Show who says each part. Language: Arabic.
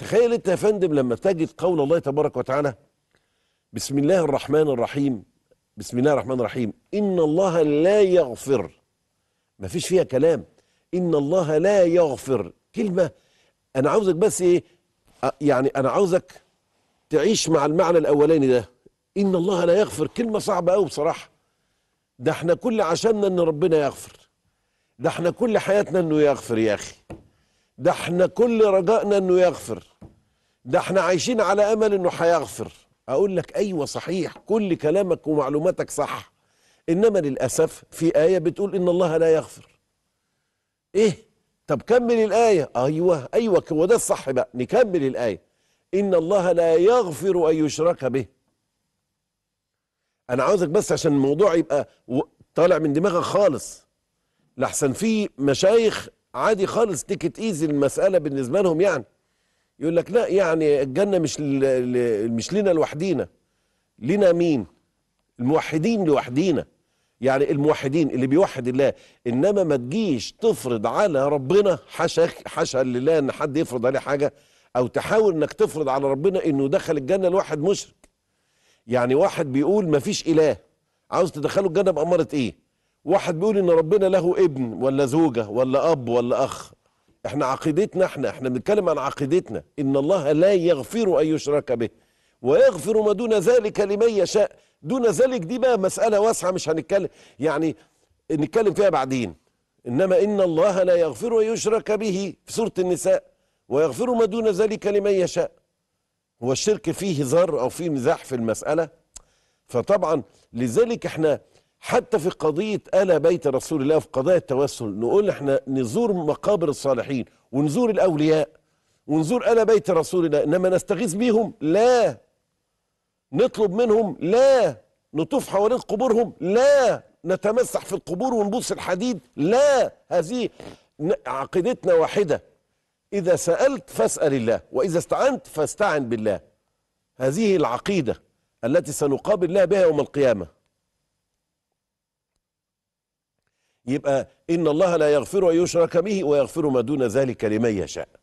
Speaker 1: تخيل انت يا فندم لما تجد قول الله تبارك وتعالى بسم الله الرحمن الرحيم بسم الله الرحمن الرحيم ان الله لا يغفر ما فيش فيها كلام ان الله لا يغفر كلمه انا عاوزك بس ايه يعني انا عاوزك تعيش مع المعنى الاولاني ده ان الله لا يغفر كلمه صعبه قوي بصراحه ده احنا كل عشاننا ان ربنا يغفر ده احنا كل حياتنا انه يغفر يا اخي ده احنا كل رجائنا انه يغفر ده احنا عايشين على امل انه هيغفر اقول لك ايوه صحيح كل كلامك ومعلوماتك صح انما للاسف في ايه بتقول ان الله لا يغفر ايه طب كمل الايه ايوه ايوه هو ده الصح بقى نكمل الايه ان الله لا يغفر ان يشرك به انا عاوزك بس عشان الموضوع يبقى طالع من دماغك خالص لحسن في مشايخ عادي خالص تيكت ايزي المساله بالنسبه لهم يعني يقول لك لا يعني الجنه مش مش لنا لوحدينا لنا مين الموحدين لوحدينا يعني الموحدين اللي بيوحد الله انما ما تجيش تفرض على ربنا حاشا حاشا لله ان حد يفرض عليه حاجه او تحاول انك تفرض على ربنا انه دخل الجنه لواحد مشرك يعني واحد بيقول ما فيش اله عاوز تدخله الجنه باماره ايه واحد بيقول ان ربنا له ابن ولا زوجه ولا اب ولا اخ احنا عقيدتنا احنا احنا بنتكلم عن عقيدتنا ان الله لا يغفر ان يشرك به ويغفر ما دون ذلك لمن يشاء دون ذلك دي بقى مسألة واسعة مش هنتكلم يعني نتكلم فيها بعدين إنما إن الله لا يغفر أن يشرك به في سورة النساء ويغفر ما دون ذلك لمن يشاء هو الشرك فيه ذر أو فيه مزاح في المسألة فطبعا لذلك احنا حتى في قضية ال بيت رسول الله في قضايا التوسل نقول احنا نزور مقابر الصالحين ونزور الأولياء ونزور ال بيت رسول الله إنما نستغيث بهم لا نطلب منهم لا نطوف حوالين قبورهم لا نتمسح في القبور ونبوس الحديد لا هذه عقيدتنا واحدة إذا سألت فاسأل الله وإذا استعنت فاستعن بالله هذه العقيدة التي سنقابل الله بها يوم القيامة يبقى إن الله لا يغفر أن يشرك به ويغفر ما دون ذلك لمن يشاء